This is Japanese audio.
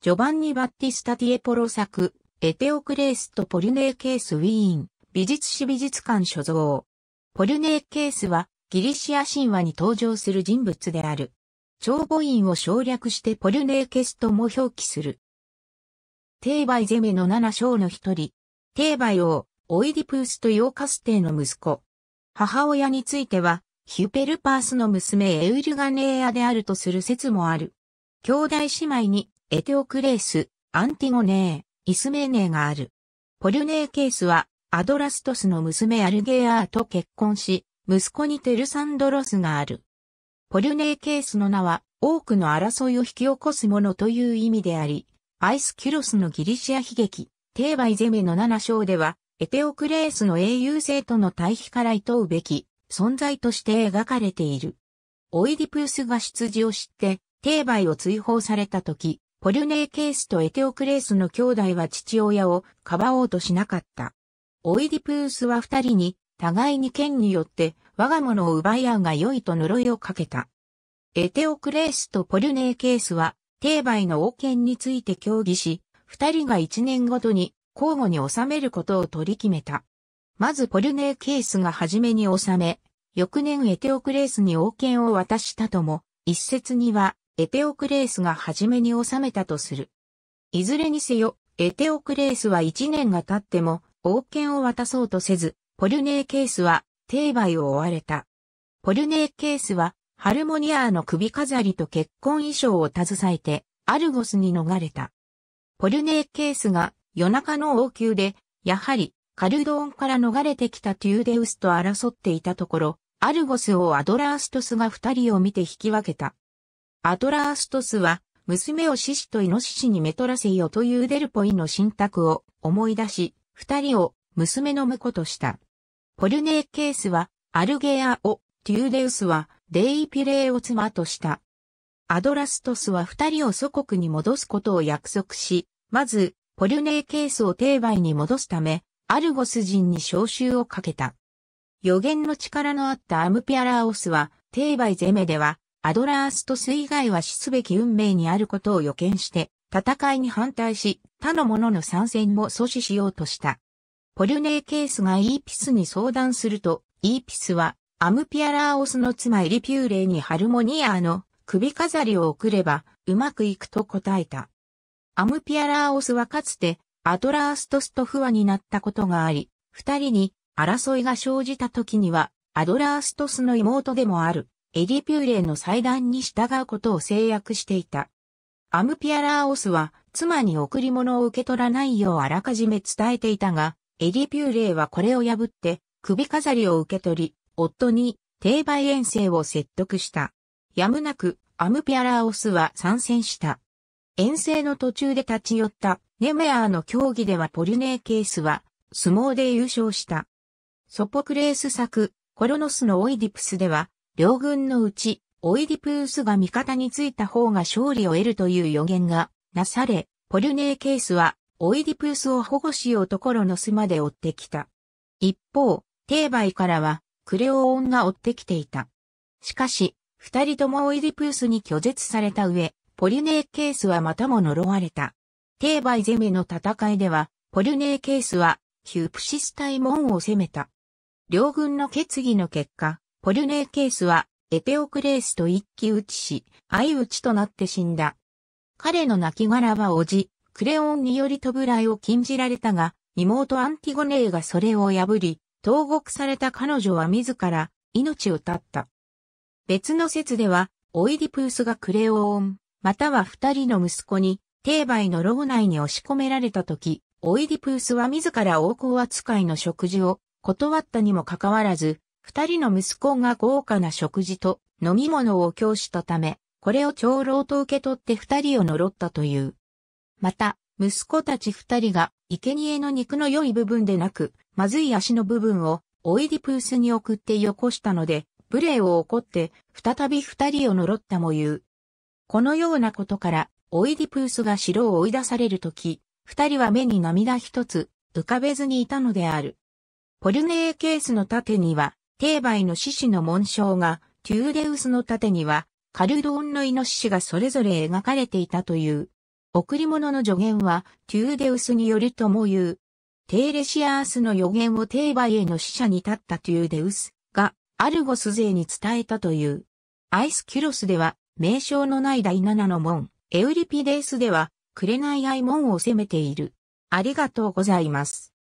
ジョバンニ・バッティスタ・ティエポロ作、エテオクレースとポルネーケース・ウィーン、美術史美術館所蔵。ポルネーケースは、ギリシア神話に登場する人物である。長母院を省略してポルネーケスとも表記する。テーバイゼメの七章の一人。テーバイ王、オイディプースとヨーカステイの息子。母親については、ヒュペルパースの娘エウルガネーアであるとする説もある。兄弟姉妹にエテオクレース、アンティゴネー、イスメーネーがある。ポリュネーケースは、アドラストスの娘アルゲアーと結婚し、息子にテルサンドロスがある。ポリュネーケースの名は、多くの争いを引き起こすものという意味であり、アイスキュロスのギリシア悲劇、テーバイゼメの7章では、エテオクレースの英雄性との対比から厭うべき、存在として描かれている。オイディプスが出自を知って、テーバイを追放された時、ポルネーケースとエテオクレースの兄弟は父親をかばおうとしなかった。オイディプースは二人に、互いに剣によって我が物を奪い合うが良いと呪いをかけた。エテオクレースとポルネーケースは、定売の王権について協議し、二人が一年ごとに交互に収めることを取り決めた。まずポルネーケースが初めに収め、翌年エテオクレースに王権を渡したとも、一説にはエテオクレースが初めに収めたとする。いずれにせよ、エテオクレースは1年が経っても、王権を渡そうとせず、ポルネーケースは、定売を追われた。ポルネーケースは、ハルモニアーの首飾りと結婚衣装を携えて、アルゴスに逃れた。ポルネーケースが、夜中の王宮で、やはり、カルドーンから逃れてきたトゥーデウスと争っていたところ、アルゴスをアドラーストスが二人を見て引き分けた。アトラーストスは、娘を獅子とイノシシにめとらせよというデルポイの信託を思い出し、二人を娘の婿とした。ポルネーケースは、アルゲアを、テューデウスは、デイピレーを妻とした。アドラストスは二人を祖国に戻すことを約束し、まず、ポルネーケースを定売に戻すため、アルゴス人に召集をかけた。予言の力のあったアムピアラーオスは、定売ゼメでは、アドラーストス以外は死すべき運命にあることを予見して、戦いに反対し、他の者の参戦も阻止しようとした。ポリュネーケースがイーピスに相談すると、イーピスは、アムピアラーオスの妻エリピューレにハルモニアの首飾りを送れば、うまくいくと答えた。アムピアラーオスはかつて、アドラーストスと不和になったことがあり、二人に争いが生じた時には、アドラーストスの妹でもある、エリピューレの祭壇に従うことを制約していた。アムピアラーオスは妻に贈り物を受け取らないようあらかじめ伝えていたが、エリピューレはこれを破って首飾りを受け取り、夫に定売遠征を説得した。やむなくアムピアラーオスは参戦した。遠征の途中で立ち寄ったネメアーの競技ではポリネーケースは相撲で優勝した。ソポクレース作コロノスのオイディプスでは両軍のうち、オイディプースが味方についた方が勝利を得るという予言がなされ、ポリュネーケースは、オイディプースを保護しようところの巣まで追ってきた。一方、テーバイからは、クレオオンが追ってきていた。しかし、二人ともオイディプースに拒絶された上、ポリュネーケースはまたも呪われた。テーバイ攻めの戦いでは、ポリュネーケースは、キュープシスタイモンを攻めた。両軍の決議の結果、コルネーケースは、エペオクレースと一騎打ちし、相打ちとなって死んだ。彼の亡骸は叔父、クレオンによりらいを禁じられたが、妹アンティゴネーがそれを破り、投獄された彼女は自ら命を絶った。別の説では、オイディプースがクレオン、または二人の息子に、定売の牢内に押し込められた時、オイディプースは自ら王侯扱いの食事を断ったにもかかわらず、二人の息子が豪華な食事と飲み物を供したため、これを長老と受け取って二人を呪ったという。また、息子たち二人が、生贄の肉の良い部分でなく、まずい足の部分を、オイディプースに送ってよこしたので、無礼を怒って、再び二人を呪ったも言う。このようなことから、オイディプースが城を追い出されるとき、二人は目に涙一つ、浮かべずにいたのである。ポルネーケースの盾には、定梅の獅子の紋章が、テューデウスの盾には、カルドーンのイノシシがそれぞれ描かれていたという。贈り物の助言は、テューデウスによるとも言う。テーレシアースの予言をテーバイへの使者に立ったテューデウスが、アルゴス勢に伝えたという。アイスキュロスでは、名称のない第七の門、エウリピデースでは、紅アイ門を攻めている。ありがとうございます。